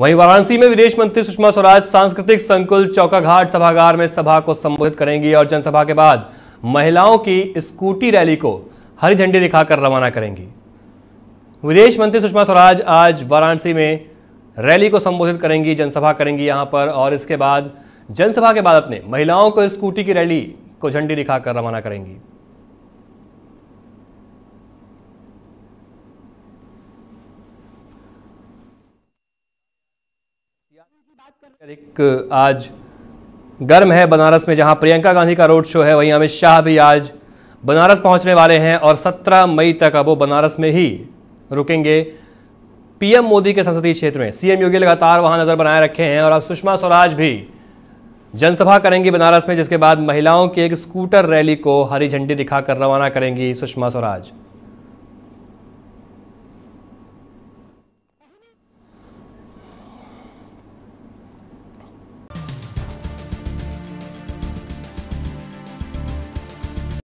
वहीं वाराणसी में विदेश मंत्री सुषमा स्वराज सांस्कृतिक संकुल चौकाघाट सभागार में सभा को संबोधित करेंगी और जनसभा के बाद महिलाओं की स्कूटी रैली को हरी झंडी दिखाकर रवाना करेंगी विदेश मंत्री सुषमा स्वराज आज वाराणसी में रैली को संबोधित करेंगी जनसभा करेंगी यहाँ पर और इसके बाद जनसभा के बाद अपने महिलाओं को स्कूटी की रैली को झंडी दिखाकर रवाना करेंगी एक आज गर्म है बनारस में जहां प्रियंका गांधी का रोड शो है वहीं अमित शाह भी आज बनारस पहुंचने वाले हैं और 17 मई तक अब वो बनारस में ही रुकेंगे पीएम मोदी के संसदीय क्षेत्र में सीएम योगी लगातार वहां नज़र बनाए रखे हैं और अब सुषमा स्वराज भी जनसभा करेंगी बनारस में जिसके बाद महिलाओं की एक स्कूटर रैली को हरी झंडी दिखाकर रवाना करेंगी सुषमा स्वराज